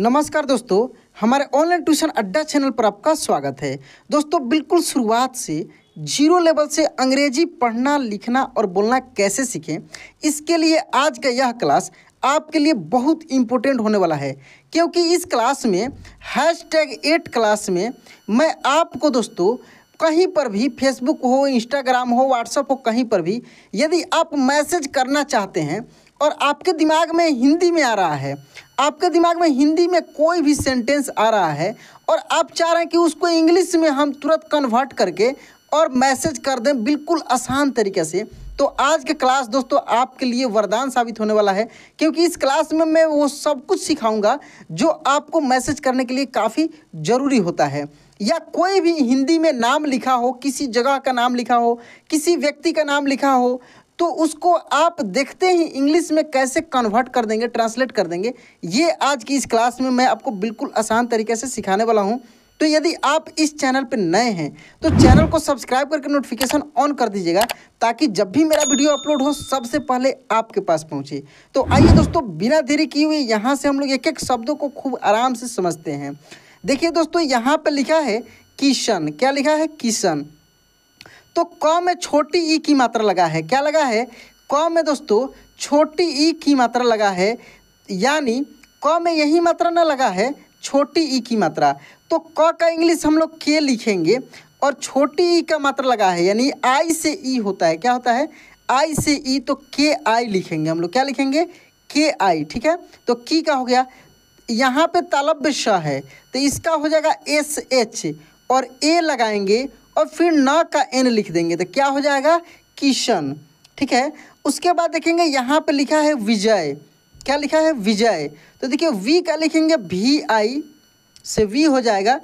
नमस्कार दोस्तों हमारे ऑनलाइन ट्यूशन अड्डा चैनल पर आपका स्वागत है दोस्तों बिल्कुल शुरुआत से जीरो लेवल से अंग्रेजी पढ़ना लिखना और बोलना कैसे सीखें इसके लिए आज का यह क्लास आपके लिए बहुत इम्पोर्टेंट होने वाला है क्योंकि इस क्लास में हैश टैग एट क्लास में मैं आपको दोस्तों कहीं पर भी फेसबुक हो इंस्टाग्राम हो व्हाट्सअप हो कहीं पर भी यदि आप मैसेज करना चाहते हैं और आपके दिमाग में हिंदी में आ रहा है आपके दिमाग में हिंदी में कोई भी सेंटेंस आ रहा है और आप चाह रहे हैं कि उसको इंग्लिश में हम तुरंत कन्वर्ट करके और मैसेज कर दें बिल्कुल आसान तरीके से तो आज के क्लास दोस्तों आपके लिए वरदान साबित होने वाला है क्योंकि इस क्लास में मैं वो सब कुछ सिखाऊंगा जो आपको मैसेज करने के लिए काफ़ी ज़रूरी होता है या कोई भी हिंदी में नाम लिखा हो किसी जगह का नाम लिखा हो किसी व्यक्ति का नाम लिखा हो तो उसको आप देखते ही इंग्लिश में कैसे कन्वर्ट कर देंगे ट्रांसलेट कर देंगे ये आज की इस क्लास में मैं आपको बिल्कुल आसान तरीके से सिखाने वाला हूँ तो यदि आप इस चैनल पर नए हैं तो चैनल को सब्सक्राइब करके नोटिफिकेशन ऑन कर दीजिएगा ताकि जब भी मेरा वीडियो अपलोड हो सबसे पहले आपके पास पहुंचे तो आइए दोस्तों बिना देरी किए हुए यहाँ से हम लोग एक एक शब्दों को खूब आराम से समझते हैं देखिए दोस्तों यहाँ पर लिखा है किशन क्या लिखा है किशन तो क में छोटी ई की मात्रा लगा है क्या लगा है क में दोस्तों छोटी ई की मात्रा लगा है यानी क में यही मात्रा ना लगा है छोटी ई की मात्रा तो क का इंग्लिश हम लोग के लिखेंगे और छोटी ई का मात्रा लगा है यानी आई से ई होता है क्या होता है आई से ई तो के आई लिखेंगे हम लोग क्या लिखेंगे के आई ठीक है तो की का हो गया यहाँ पे तालब्य श है तो इसका हो जाएगा एस एच और ए लगाएंगे और फिर न का एन लिख देंगे तो क्या हो जाएगा किशन ठीक है उसके बाद देखेंगे यहाँ पे लिखा है विजय क्या लिखा है विजय तो देखिए वी का लिखेंगे वी आई से वी हो जाएगा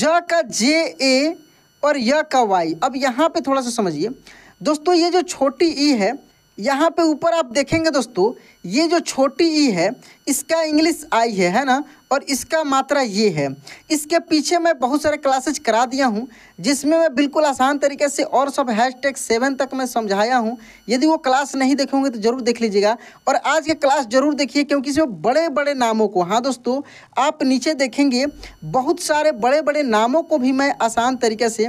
ज का जे ए और य का वाई अब यहाँ पे थोड़ा सा समझिए दोस्तों ये जो छोटी ई e है यहाँ पे ऊपर आप देखेंगे दोस्तों ये जो छोटी ई है इसका इंग्लिश आई है है ना और इसका मात्रा ये है इसके पीछे मैं बहुत सारे क्लासेज करा दिया हूँ जिसमें मैं बिल्कुल आसान तरीके से और सब हैश टैग सेवन तक मैं समझाया हूँ यदि वो क्लास नहीं देखेंगे तो ज़रूर देख लीजिएगा और आज के क्लास ज़रूर देखिए क्योंकि इसमें बड़े बड़े नामों को हाँ दोस्तों आप नीचे देखेंगे बहुत सारे बड़े बड़े नामों को भी मैं आसान तरीके से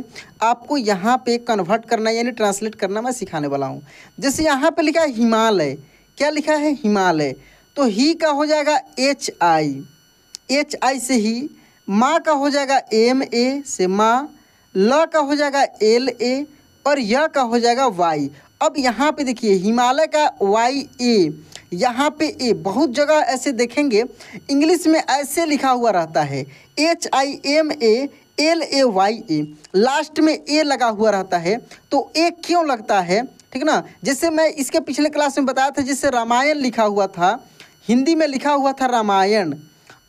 आपको यहाँ पर कन्वर्ट करना यानी ट्रांसलेट करना मैं सिखाने वाला हूँ जैसे यहाँ पर लिखा है हिमालय क्या लिखा है हिमालय तो ही का हो जाएगा एच आई एच आई से ही माँ का हो जाएगा एम ए से माँ ल का हो जाएगा एल ए और य का हो जाएगा वाई अब यहाँ पे देखिए हिमालय का वाई ए यहाँ पे ए बहुत जगह ऐसे देखेंगे इंग्लिश में ऐसे लिखा हुआ रहता है H I M A L A Y A last में ए लगा हुआ रहता है तो ए क्यों लगता है ठीक ना जैसे मैं इसके पिछले क्लास में बताया था जिससे रामायण लिखा हुआ था हिंदी में लिखा हुआ था रामायण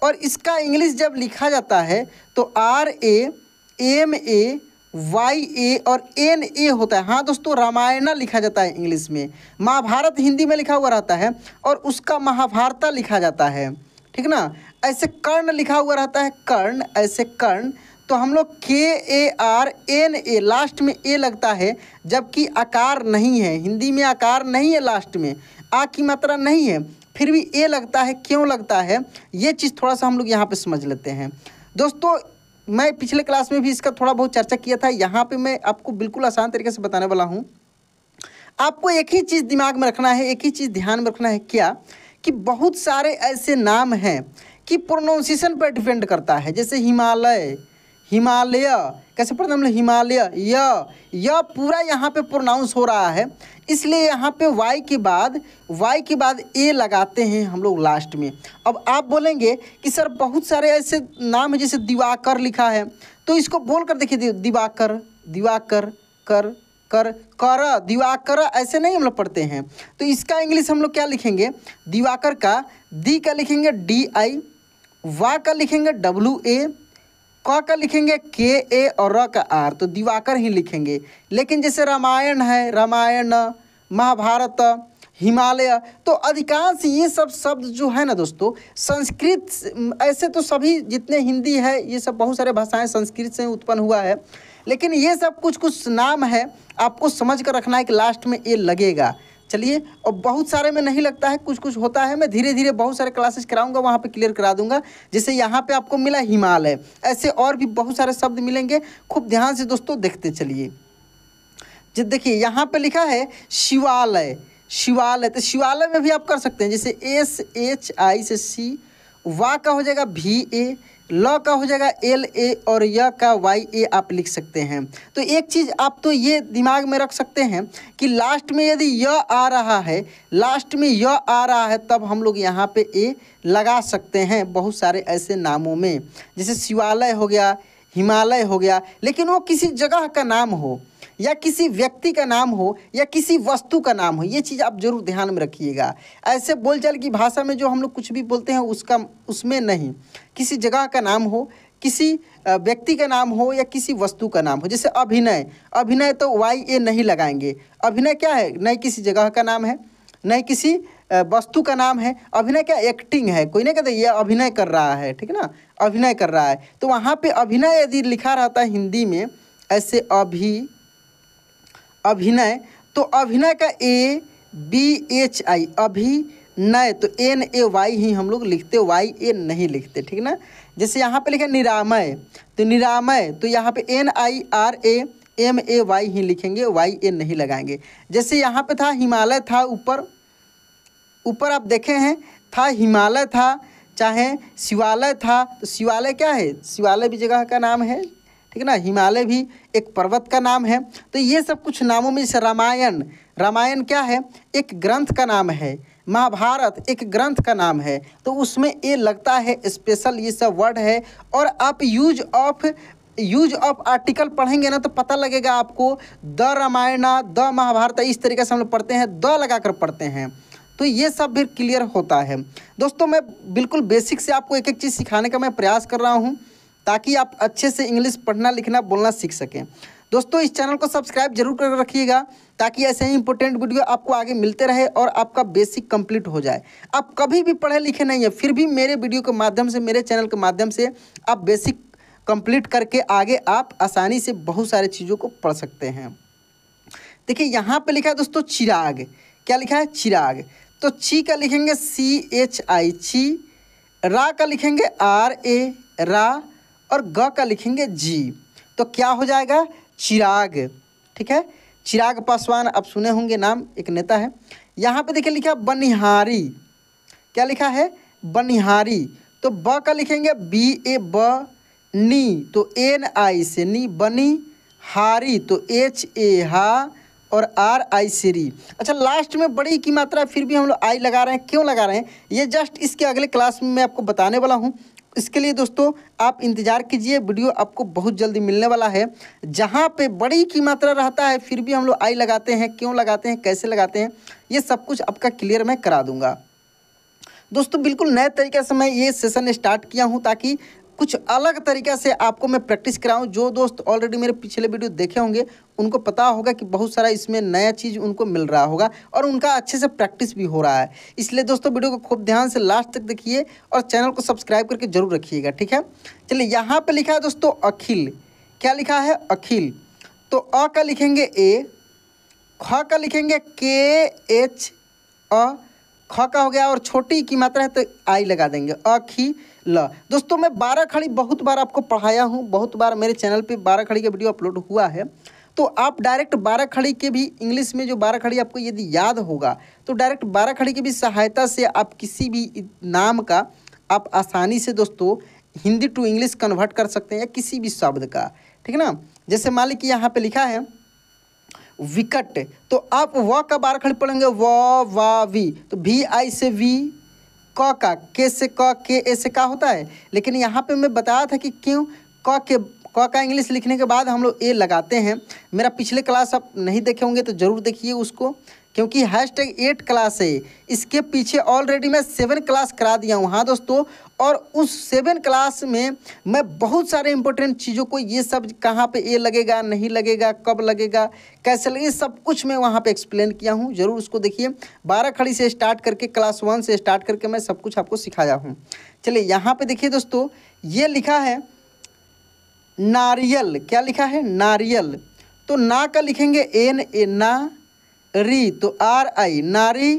और इसका इंग्लिश जब लिखा जाता है तो R A M A Y A और एन ए होता है हाँ दोस्तों रामायणा लिखा जाता है इंग्लिश में महाभारत हिंदी में लिखा हुआ रहता है और उसका महाभारता लिखा जाता है ठीक ना ऐसे कर्ण लिखा हुआ रहता है कर्ण ऐसे कर्ण तो हम लोग के A R N A last में ए लगता है जबकि आकार नहीं है हिंदी में आकार नहीं है लास्ट में आ की मात्रा नहीं है फिर भी ए लगता है क्यों लगता है ये चीज़ थोड़ा सा हम लोग यहाँ पे समझ लेते हैं दोस्तों मैं पिछले क्लास में भी इसका थोड़ा बहुत चर्चा किया था यहाँ पर मैं आपको बिल्कुल आसान तरीके से बताने वाला हूँ आपको एक ही चीज़ दिमाग में रखना है एक ही चीज़ ध्यान में रखना है क्या कि बहुत सारे ऐसे नाम हैं कि प्रोनाउंसिएशन पर डिपेंड करता है जैसे हिमालय हिमालय कैसे पढ़ते हम लोग हिमालय य य पूरा यहाँ पे प्रोनाउंस हो रहा है इसलिए यहाँ पे वाई के बाद वाई के बाद ए लगाते हैं हम लोग लास्ट में अब आप बोलेंगे कि सर बहुत सारे ऐसे नाम है जैसे दिवाकर लिखा है तो इसको बोल कर देखिए दिवाकर दिवाकर कर कर कर दिवाकर ऐसे नहीं हम लोग पढ़ते हैं तो इसका इंग्लिश हम लोग क्या लिखेंगे दिवाकर का दी का लिखेंगे डी आई वा का लिखेंगे डब्ल्यू ए क का लिखेंगे के ए और र का आर तो दिवाकर ही लिखेंगे लेकिन जैसे रामायण है रामायण महाभारत हिमालय तो अधिकांश ये सब शब्द जो है ना दोस्तों संस्कृत ऐसे तो सभी जितने हिंदी है ये सब बहुत सारे भाषाएं संस्कृत से उत्पन्न हुआ है लेकिन ये सब कुछ कुछ नाम है आपको समझ कर रखना है कि लास्ट में ये लगेगा चलिए और बहुत सारे में नहीं लगता है कुछ कुछ होता है मैं धीरे धीरे बहुत सारे क्लासेस कराऊंगा वहाँ पे क्लियर करा दूंगा जैसे यहाँ पे आपको मिला हिमालय ऐसे और भी बहुत सारे शब्द मिलेंगे खूब ध्यान से दोस्तों देखते चलिए जब देखिए यहाँ पे लिखा है शिवालय शिवालय तो शिवालय में भी आप कर सकते हैं जैसे एस एच आई से सी वा का हो जाएगा भी ए ल का हो जाएगा एल ए और य का वाई ए आप लिख सकते हैं तो एक चीज़ आप तो ये दिमाग में रख सकते हैं कि लास्ट में यदि य आ रहा है लास्ट में य आ रहा है तब हम लोग यहाँ पे ए लगा सकते हैं बहुत सारे ऐसे नामों में जैसे शिवालय हो गया हिमालय हो गया लेकिन वो किसी जगह का नाम हो या किसी व्यक्ति का नाम हो या किसी वस्तु का नाम हो ये चीज़ आप जरूर ध्यान में रखिएगा ऐसे बोलचाल की भाषा में जो हम लोग कुछ भी बोलते हैं उसका उसमें नहीं किसी जगह का नाम हो किसी व्यक्ति का नाम हो या किसी वस्तु का नाम हो जैसे अभिनय अभिनय तो वाई ए नहीं लगाएंगे अभिनय क्या है न किसी जगह का नाम है न किसी वस्तु का नाम है अभिनय क्या एक्टिंग है कोई नहीं कहता ये अभिनय कर रहा है ठीक है ना अभिनय कर रहा है तो वहाँ पे अभिनय यदि लिखा रहता है हिंदी में ऐसे अभी अभिनय तो अभिनय का ए बी एच आई अभी नय तो एन ए वाई ही हम लोग लिखते वाई ए नहीं लिखते ठीक ना जैसे यहाँ पे लिखा निरामय तो निरामय तो यहाँ पे N I R A M A Y ही लिखेंगे वाई ए नहीं लगाएंगे जैसे यहाँ पे था हिमालय था ऊपर ऊपर आप देखे हैं था हिमालय था चाहे शिवालय था तो शिवालय क्या है शिवालय भी जगह का नाम है ठीक है ना हिमालय भी एक पर्वत का नाम है तो ये सब कुछ नामों में से रामायण रामायण क्या है एक ग्रंथ का नाम है महाभारत एक ग्रंथ का नाम है तो उसमें ये लगता है स्पेशल ये सब वर्ड है और आप use of use of article पढ़ेंगे ना तो पता लगेगा आपको द रामायण द महाभारत इस तरीके से हम लोग पढ़ते हैं द लगा कर पढ़ते हैं तो ये सब फिर क्लियर होता है दोस्तों मैं बिल्कुल बेसिक से आपको एक एक चीज़ सिखाने का मैं प्रयास कर रहा हूँ ताकि आप अच्छे से इंग्लिश पढ़ना लिखना बोलना सीख सकें दोस्तों इस चैनल को सब्सक्राइब जरूर कर रखिएगा ताकि ऐसे ही इंपॉर्टेंट वीडियो आपको आगे मिलते रहे और आपका बेसिक कंप्लीट हो जाए आप कभी भी पढ़े लिखे नहीं हैं फिर भी मेरे वीडियो के माध्यम से मेरे चैनल के माध्यम से आप बेसिक कंप्लीट करके आगे आप आसानी से बहुत सारे चीज़ों को पढ़ सकते हैं देखिए यहाँ पर लिखा है दोस्तों चिराग क्या लिखा है चिराग तो ची का लिखेंगे सी एच आई ची रा का लिखेंगे आर ए रा और ग का लिखेंगे जी तो क्या हो जाएगा चिराग ठीक है चिराग पासवान आप सुने होंगे नाम एक नेता है यहाँ पे देखिए लिखा बनिहारी क्या लिखा है बनिहारी तो ब का लिखेंगे बी ए ब नी तो एन आई से नी बनी हारी तो एच ए हा और आर आई सी री अच्छा लास्ट में बड़ी की मात्रा फिर भी हम लोग आई लगा रहे हैं क्यों लगा रहे हैं ये जस्ट इसके अगले क्लास में मैं आपको बताने वाला हूँ इसके लिए दोस्तों आप इंतज़ार कीजिए वीडियो आपको बहुत जल्दी मिलने वाला है जहाँ पे बड़ी की मात्रा रहता है फिर भी हम लोग आई लगाते हैं क्यों लगाते हैं कैसे लगाते हैं ये सब कुछ आपका क्लियर मैं करा दूँगा दोस्तों बिल्कुल नए तरीके से मैं ये सेशन स्टार्ट किया हूँ ताकि कुछ अलग तरीका से आपको मैं प्रैक्टिस कराऊँ जो दोस्त ऑलरेडी मेरे पिछले वीडियो देखे होंगे उनको पता होगा कि बहुत सारा इसमें नया चीज़ उनको मिल रहा होगा और उनका अच्छे से प्रैक्टिस भी हो रहा है इसलिए दोस्तों वीडियो को खूब ध्यान से लास्ट तक देखिए और चैनल को सब्सक्राइब करके ज़रूर रखिएगा ठीक है चलिए यहाँ पर लिखा है दोस्तों अखिल क्या लिखा है अखिल तो अ का लिखेंगे ए ख का लिखेंगे के एच अ ख का हो गया और छोटी की मात्रा है तो आई लगा देंगे अखी ल दोस्तों मैं बारह खड़ी बहुत बार आपको पढ़ाया हूँ बहुत बार मेरे चैनल पे बारह खड़ी का वीडियो अपलोड हुआ है तो आप डायरेक्ट बारह खड़ी के भी इंग्लिश में जो बारह खड़ी आपको यदि याद होगा तो डायरेक्ट बारह खड़ी की भी सहायता से आप किसी भी नाम का आप आसानी से दोस्तों हिंदी टू इंग्लिश कन्वर्ट कर सकते हैं या किसी भी शब्द का ठीक है ना जैसे मान लीजिए यहाँ पर लिखा है विकट तो आप व का बारह खड़ी पढ़ेंगे व वा वी तो वी आई से वी क का के से क के ए से का होता है लेकिन यहाँ पे मैं बताया था कि क्यों क के क का इंग्लिश लिखने के बाद हम लोग ए लगाते हैं मेरा पिछले क्लास आप नहीं देखे होंगे तो ज़रूर देखिए उसको क्योंकि हैश टैग एट क्लास है इसके पीछे ऑलरेडी मैं सेवन क्लास करा दिया हूँ हाँ दोस्तों और उस सेवन क्लास में मैं बहुत सारे इंपॉर्टेंट चीज़ों को ये सब कहाँ पे ए लगेगा नहीं लगेगा कब लगेगा कैसे लगे सब कुछ मैं वहाँ पे एक्सप्लेन किया हूँ ज़रूर उसको देखिए बारह खड़ी से स्टार्ट करके क्लास वन से स्टार्ट करके मैं सब कुछ आपको सिखाया हूँ चलिए यहाँ पर देखिए दोस्तों ये लिखा है नारियल क्या लिखा है नारियल तो ना का लिखेंगे एन ए ना री तो आर आई नारी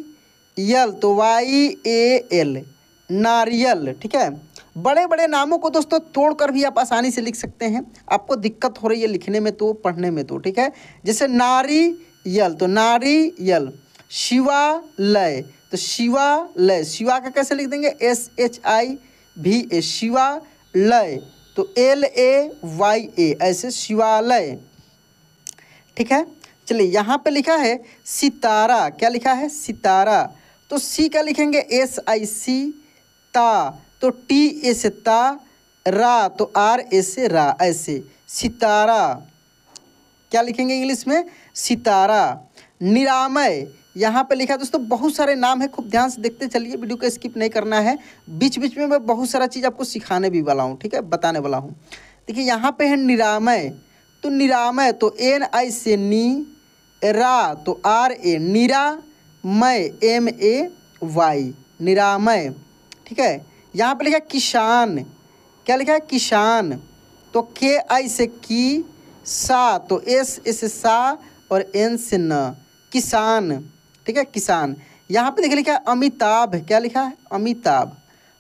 यल तो वाई ए एल नारियल ठीक है बड़े बड़े नामों को दोस्तों तोड़कर भी आप आसानी से लिख सकते हैं आपको दिक्कत हो रही है लिखने में तो पढ़ने में तो ठीक है जैसे नारी यल तो नारी यल शिवालय तो शिवालय शिवा का कैसे लिख देंगे एस एच आई भी ए शिवालय तो एल ए वाई ए ऐसे शिवालय ठीक है चलिए यहाँ पे लिखा है सितारा क्या लिखा है सितारा तो सी का लिखेंगे एस आई सी ता तो टी ए से ता रा तो आर ए से रा ऐसे सितारा क्या लिखेंगे इंग्लिश में सितारा निरामय यहाँ पे लिखा है दोस्तों बहुत सारे नाम है खूब ध्यान से देखते चलिए वीडियो को स्किप नहीं करना है बीच बीच में मैं बहुत सारा चीज़ आपको सिखाने भी वाला हूँ ठीक है बताने वाला हूँ देखिए यहाँ पे है निरामय तो निरामय तो एन आई से नी रा तो आर ए निरामय एम ए वाई निरामय ठीक है यहाँ पे लिखा किसान क्या लिखा है किसान तो के आई से की सा तो एस ए से सा और एन से न किसान ठीक है किसान यहाँ पे देखिए लिखा है अमिताभ क्या लिखा है अमिताभ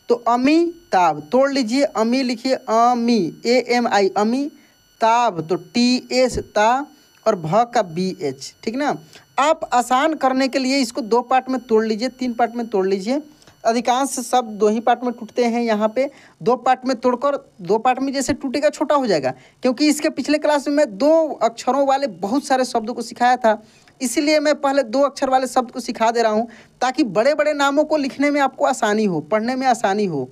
तो अमिताभ तोड़ लीजिए अमी लिखिए अमी ए एम आई अमी ताब तो टी एस ता और भ का बी एच ठीक ना आप आसान करने के लिए इसको दो पार्ट में तोड़ लीजिए तीन पार्ट में तोड़ लीजिए अधिकांश शब्द दो ही पार्ट में टूटते हैं यहाँ पे दो पार्ट में तोड़कर दो पार्ट में जैसे टूटेगा छोटा हो जाएगा क्योंकि इसके पिछले क्लास में मैं दो अक्षरों वाले बहुत सारे शब्दों को सिखाया था इसलिए मैं पहले दो अक्षर वाले शब्द को सिखा दे रहा हूँ ताकि बड़े बड़े नामों को लिखने में आपको आसानी हो पढ़ने में आसानी हो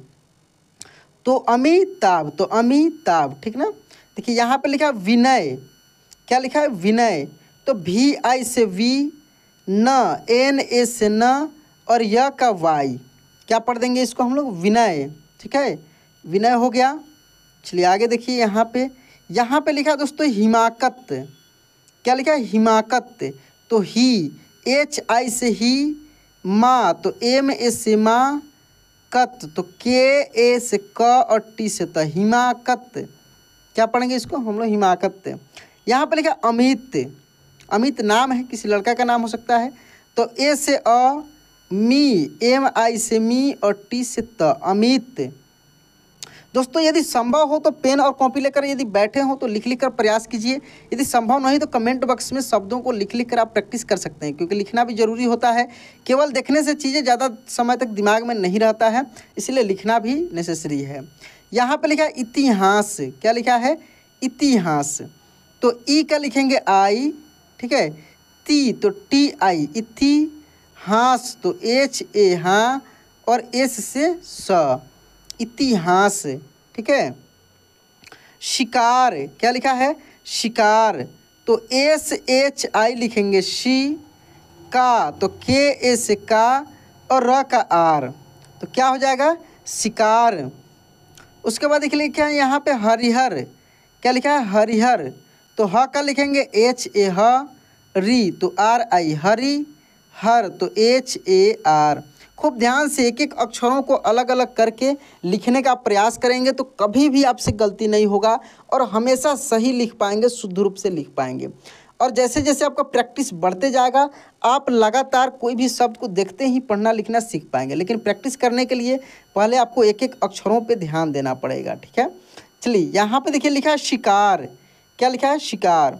तो अमिताभ तो अमिताभ ठीक ना देखिए यहाँ पर लिखा विनय क्या लिखा है विनय तो भी आई से वी न एन ए से न और य का वाई क्या पढ़ देंगे इसको हम लोग विनय ठीक है विनय हो गया चलिए आगे देखिए यहाँ पे यहाँ पे लिखा दोस्तों हिमाकत क्या लिखा है हिमाकत तो ही एच आई से ही माँ तो एम ए से माँ कत तो के ए से क और टी से त हिमाकत क्या पढ़ेंगे इसको हम लोग हिमाकत यहाँ पर लिखा अमित अमित नाम है किसी लड़का का नाम हो सकता है तो ए से अ मी एम आई से मी और टी से त अमित दोस्तों यदि संभव हो तो पेन और कॉपी लेकर यदि बैठे हो तो लिख लिख कर प्रयास कीजिए यदि संभव नहीं तो कमेंट बॉक्स में शब्दों को लिख लिख कर आप प्रैक्टिस कर सकते हैं क्योंकि लिखना भी जरूरी होता है केवल देखने से चीज़ें ज़्यादा समय तक दिमाग में नहीं रहता है इसलिए लिखना भी नेसेसरी है यहाँ पे लिखा है इतिहास क्या लिखा है इतिहास तो ई का लिखेंगे आई ठीक है ती तो टी आई इतिहास तो एच ए हाँ और एस से स इतिहास ठीक है शिकार क्या लिखा है शिकार तो एस एच आई लिखेंगे शी का तो के एस का और र का आर तो क्या हो जाएगा शिकार उसके बाद देख लिखा है यहाँ पे हरिहर क्या लिखा है हरिहर तो ह का लिखेंगे एच ए ह री तो आर आई हरी हर तो एच ए आर खूब ध्यान से एक एक अक्षरों को अलग अलग करके लिखने का प्रयास करेंगे तो कभी भी आपसे गलती नहीं होगा और हमेशा सही लिख पाएंगे शुद्ध रूप से लिख पाएंगे और जैसे जैसे आपका प्रैक्टिस बढ़ते जाएगा आप लगातार कोई भी शब्द को देखते ही पढ़ना लिखना सीख पाएंगे लेकिन प्रैक्टिस करने के लिए पहले आपको एक एक अक्षरों पे ध्यान देना पड़ेगा ठीक है चलिए यहाँ पे देखिए लिखा है शिकार क्या लिखा है शिकार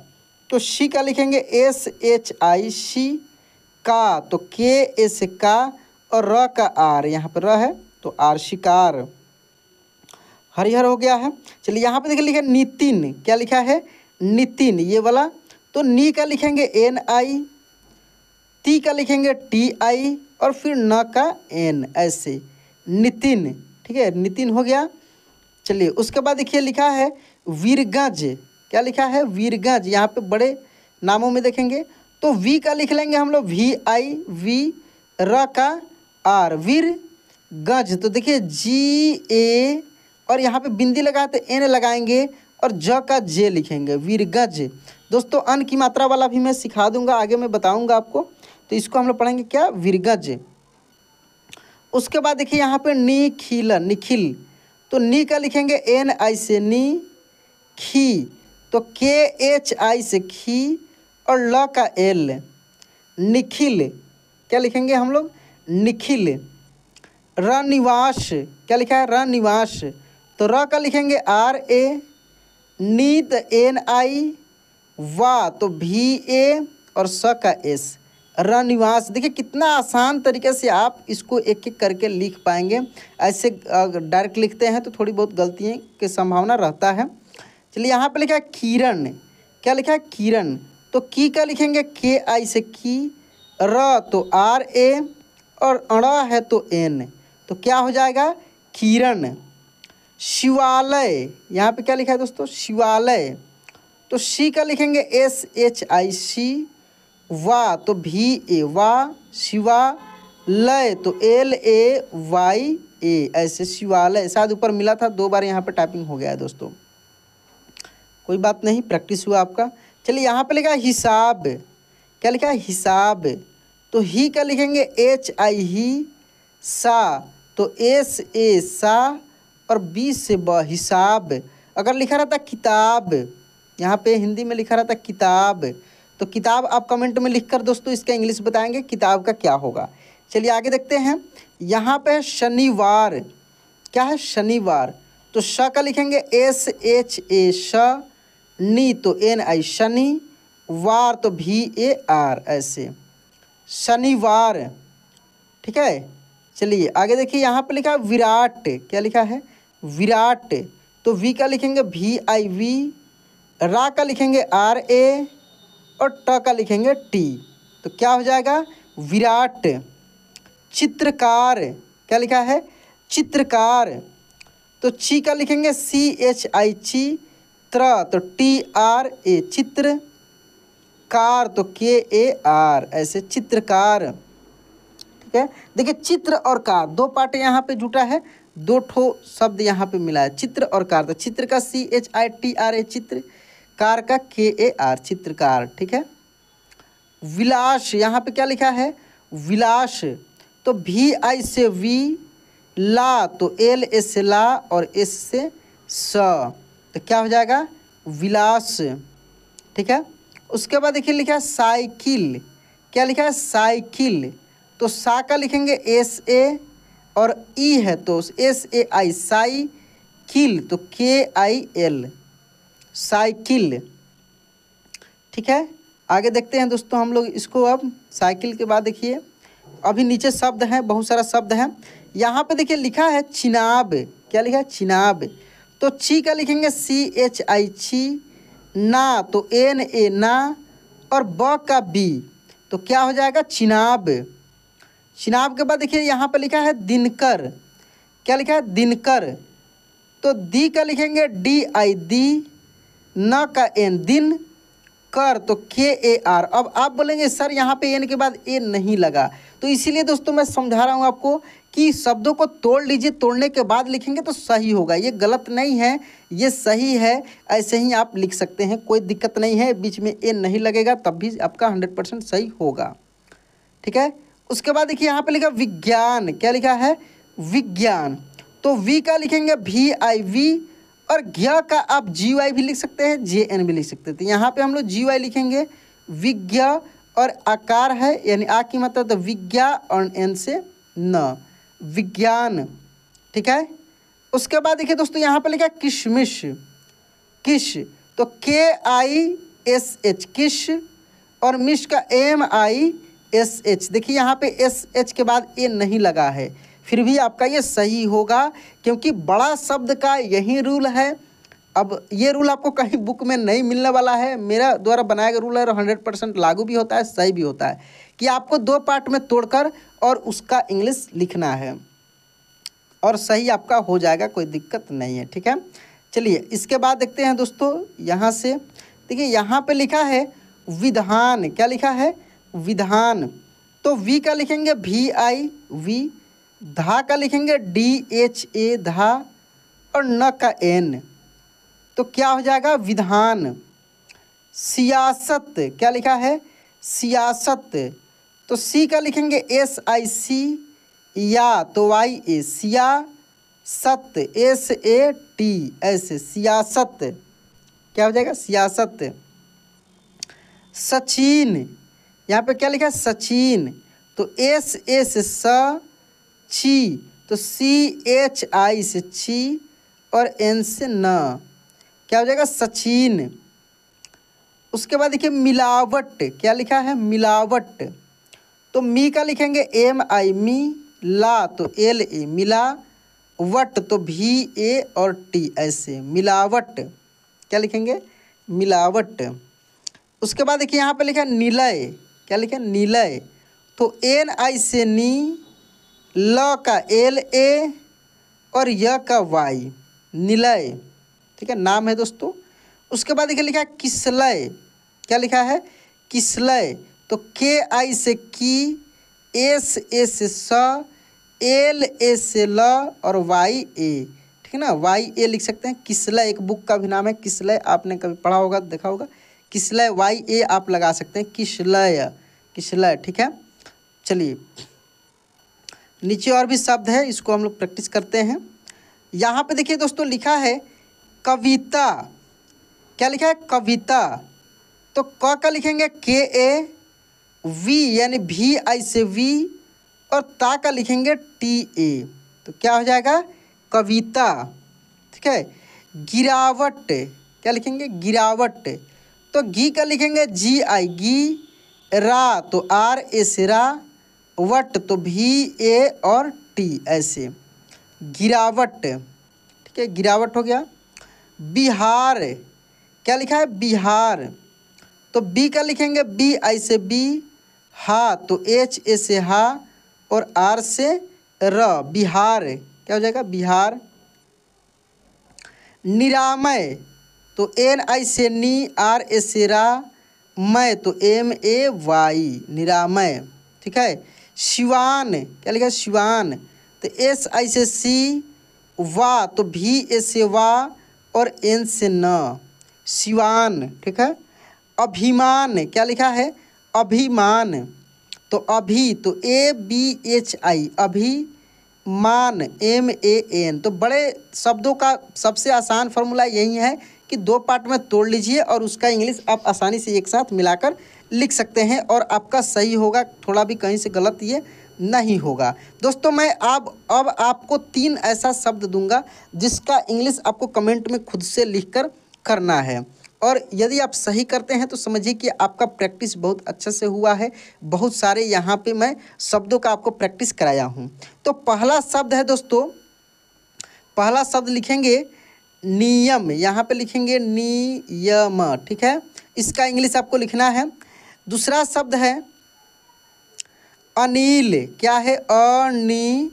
तो शी का लिखेंगे एस एच आई सी का तो के एस का और र का आर यहाँ पर र है तो आर शिकार हरिहर हो गया है चलिए यहाँ पे देखिए लिखा नितिन क्या लिखा है नितिन ये वाला तो नी का लिखेंगे एन आई टी का लिखेंगे टी आई और फिर न का एन ऐसे नितिन ठीक है नितिन हो गया चलिए उसके बाद देखिए लिखा है वीरगंज क्या लिखा है वीरगंज यहाँ पे बड़े नामों में देखेंगे तो वी का लिख लेंगे हम लोग वी आई वी र का आर वीर गज तो देखिए जी ए और यहाँ पे बिंदी लगाए तो एन लगाएंगे और ज का जे लिखेंगे वीरगा जे दोस्तों अन की मात्रा वाला भी मैं सिखा दूंगा आगे मैं बताऊंगा आपको तो इसको हम लोग पढ़ेंगे क्या वीरगा जे उसके बाद देखिए यहाँ पे खिल निखिल तो नी का लिखेंगे एन आई से नी खी तो के एच आई से खी और ल का एल निखिल क्या लिखेंगे हम लोग निखिल रनिवास क्या लिखा है रनिवास तो र का लिखेंगे आर ए नीत एन आई वा तो भी ए और स का एस रनिवास देखिए कितना आसान तरीके से आप इसको एक एक करके लिख पाएंगे ऐसे डायरेक्ट लिखते हैं तो थोड़ी बहुत गलतियों की संभावना रहता है चलिए यहाँ पे लिखा है किरण क्या लिखा है किरण तो की का लिखेंगे के आई से की र तो आर ए और अड़ है तो एन तो क्या हो जाएगा किरण शिवालय यहाँ पे क्या लिखा है दोस्तों शिवालय तो सी का लिखेंगे एस एच आई सी वा तो भी ए वा शिवा लय तो एल ए वाई ए ऐसे शिवालय शायद ऊपर मिला था दो बार यहाँ पे टाइपिंग हो गया है दोस्तों कोई बात नहीं प्रैक्टिस हुआ आपका चलिए यहाँ पे लिखा है हिसाब क्या लिखा है हिसाब तो ही का लिखेंगे एच आई ही सा तो एस ए सा और बीस से ब हिसाब अगर लिखा रहता किताब यहाँ पे हिंदी में लिखा रहता किताब तो किताब आप कमेंट में लिखकर दोस्तों इसका इंग्लिश बताएंगे किताब का क्या होगा चलिए आगे देखते हैं यहाँ पे शनिवार क्या है शनिवार तो श का लिखेंगे एस एच ए श नी तो एन आई शनि वार तो भी ए आर ऐसे शनिवार ठीक है चलिए आगे देखिए यहाँ पे लिखा विराट क्या लिखा है विराट तो वी का लिखेंगे वी आई वी रा का लिखेंगे आर ए और ट का लिखेंगे टी तो क्या हो जाएगा विराट चित्रकार क्या लिखा है चित्रकार तो ची का लिखेंगे सी एच आई ची त्र तो टी आर ए चित्र कार तो के ए आर ऐसे चित्रकार ठीक है देखिए चित्र और कार दो पार्ट यहाँ पे जुटा है दो ठो शब्द यहाँ पे मिला है चित्र और कार तो चित्र का C H I T R A चित्र कार का के ए आर चित्रकार ठीक है विलास यहाँ पे क्या लिखा है विलास तो वी आई से वी ला तो एल ए से ला और एस से स तो क्या हो जाएगा विलास ठीक है उसके बाद देखिए लिखा है साइकिल क्या लिखा है साइकिल तो सा का लिखेंगे एस ए और ई है तो एस ए आई साई किल तो के आई एल साइकिल ठीक है आगे देखते हैं दोस्तों हम लोग इसको अब साइकिल के बाद देखिए अभी नीचे शब्द हैं बहुत सारा शब्द हैं यहाँ पे देखिए लिखा है चिनाब क्या लिखा है चिनाब तो छी का लिखेंगे सी एच आई छी ना तो एन ए ना और ब का बी तो क्या हो जाएगा चिनाब शिनाब के बाद देखिए यहाँ पर लिखा है दिनकर क्या लिखा है दिनकर तो दी का लिखेंगे डी आई दी न का एन दिन कर तो के ए आर अब आप बोलेंगे सर यहाँ पे एन के बाद ए नहीं लगा तो इसीलिए दोस्तों मैं समझा रहा हूँ आपको कि शब्दों को तोड़ लीजिए तोड़ने के बाद लिखेंगे तो सही होगा ये गलत नहीं है ये सही है ऐसे ही आप लिख सकते हैं कोई दिक्कत नहीं है बीच में ए नहीं लगेगा तब भी आपका हंड्रेड परसेंट सही होगा ठीक है उसके बाद देखिए यहाँ पे लिखा विज्ञान क्या लिखा है विज्ञान तो वी का लिखेंगे वी आई वी और ज्ञ का आप जी वाई भी लिख सकते हैं जे एन भी लिख सकते तो यहाँ पे हम लोग जी वाई लिखेंगे विज्ञ और आकार है यानी आ की मतलब तो विज्ञा और एन से न विज्ञान ठीक है उसके बाद देखिए दोस्तों यहाँ पे लिखा किशमिश किश तो के आई एस एच किश और मिश का एम आई एस एच देखिए यहाँ पे एस एच के बाद ए नहीं लगा है फिर भी आपका ये सही होगा क्योंकि बड़ा शब्द का यही रूल है अब ये रूल आपको कहीं बुक में नहीं मिलने वाला है मेरा द्वारा बनाया गया रूल है और हंड्रेड परसेंट लागू भी होता है सही भी होता है कि आपको दो पार्ट में तोड़कर और उसका इंग्लिश लिखना है और सही आपका हो जाएगा कोई दिक्कत नहीं है ठीक है चलिए इसके बाद देखते हैं दोस्तों यहाँ से देखिए यहाँ पे लिखा है विधान क्या लिखा है विधान तो वी का लिखेंगे वी आई वी धा का लिखेंगे डी एच ए धा और न का एन तो क्या हो जाएगा विधान सियासत क्या लिखा है सियासत तो सी का लिखेंगे एस आई सी या तो वाई ए सिया सत एस ए टी एस सियासत क्या हो जाएगा सियासत सचिन यहाँ पे क्या लिखा है सचिन तो एस एस स छी तो सी एच आई से छी और एन से न क्या हो जाएगा सचिन उसके बाद देखिए मिलावट क्या लिखा है मिलावट तो मी का लिखेंगे एम आई मी ला तो एल ए मिला वट तो भी ए और टी ऐसे मिलावट क्या लिखेंगे मिलावट उसके बाद देखिए यहाँ पे लिखा है निलय क्या लिखा नीलय तो एन आई से नी ल का एल ए और य का वाई निलय ठीक है नाम है दोस्तों उसके बाद देखिए लिखा है किसलय क्या लिखा है किसलय तो के आई से की एस ए से स एल ए से ल और वाई ए ठीक है ना वाई ए लिख सकते हैं किसलय एक बुक का भी नाम है किसलय आपने कभी पढ़ा होगा देखा होगा किसलय वाई ए आप लगा सकते हैं किसलय है ठीक है चलिए नीचे और भी शब्द है इसको हम लोग प्रैक्टिस करते हैं यहाँ पे देखिए दोस्तों लिखा है कविता क्या लिखा है कविता तो क का लिखेंगे के ए वी यानी वी आई से वी और ता का लिखेंगे टी ए तो क्या हो जाएगा कविता ठीक है गिरावट क्या लिखेंगे गिरावट तो घी का लिखेंगे जी आई घी रा तो आर ए से रा वट तो भी ए और टी ऐसे गिरावट ठीक है गिरावट हो गया बिहार क्या लिखा है बिहार तो बी का लिखेंगे बी आई से बी हा तो एच ए से हा और आर से र बिहार क्या हो जाएगा बिहार निरामय तो एन आई से नी आर ए से रा मय तो एम ए वाई निरामय ठीक है शिवान क्या लिखा शिवान तो एस आई से सी वा तो भी ए से वा और एन से न शिवान ठीक है अभिमान क्या लिखा है अभिमान तो अभी तो ए बी एच आई अभी मान एम ए एन तो बड़े शब्दों का सबसे आसान फॉर्मूला यही है कि दो पार्ट में तोड़ लीजिए और उसका इंग्लिश आप आसानी से एक साथ मिलाकर लिख सकते हैं और आपका सही होगा थोड़ा भी कहीं से गलत ये नहीं होगा दोस्तों मैं आप अब आपको तीन ऐसा शब्द दूंगा जिसका इंग्लिश आपको कमेंट में खुद से लिख कर करना है और यदि आप सही करते हैं तो समझिए कि आपका प्रैक्टिस बहुत अच्छे से हुआ है बहुत सारे यहाँ पे मैं शब्दों का आपको प्रैक्टिस कराया हूँ तो पहला शब्द है दोस्तों पहला शब्द लिखेंगे नियम यहाँ पे लिखेंगे नियम ठीक है इसका इंग्लिश आपको लिखना है दूसरा शब्द है अनिल क्या है नी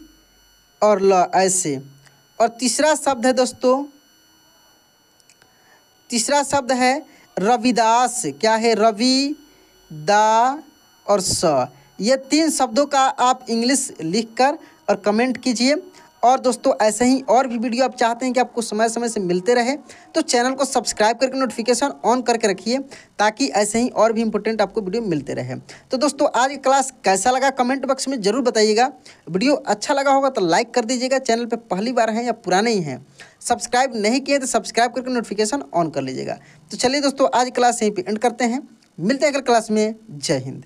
और ल ऐसे और तीसरा शब्द है दोस्तों तीसरा शब्द है रविदास क्या है रवि दा और स ये तीन शब्दों का आप इंग्लिश लिखकर और कमेंट कीजिए और दोस्तों ऐसे ही और भी वीडियो आप चाहते हैं कि आपको समय समय से मिलते रहे तो चैनल को सब्सक्राइब करके नोटिफिकेशन ऑन करके रखिए ताकि ऐसे ही और भी इंपॉर्टेंट आपको वीडियो मिलते रहे तो दोस्तों आज क्लास कैसा लगा कमेंट बॉक्स में ज़रूर बताइएगा वीडियो अच्छा लगा होगा तो लाइक कर दीजिएगा चैनल पर पहली बार हैं या पुराने ही हैं सब्सक्राइब नहीं किए तो सब्सक्राइब करके नोटिफिकेशन ऑन कर लीजिएगा तो चलिए दोस्तों आज क्लास यहीं पर एंड करते हैं मिलते हैं अगले क्लास में जय हिंद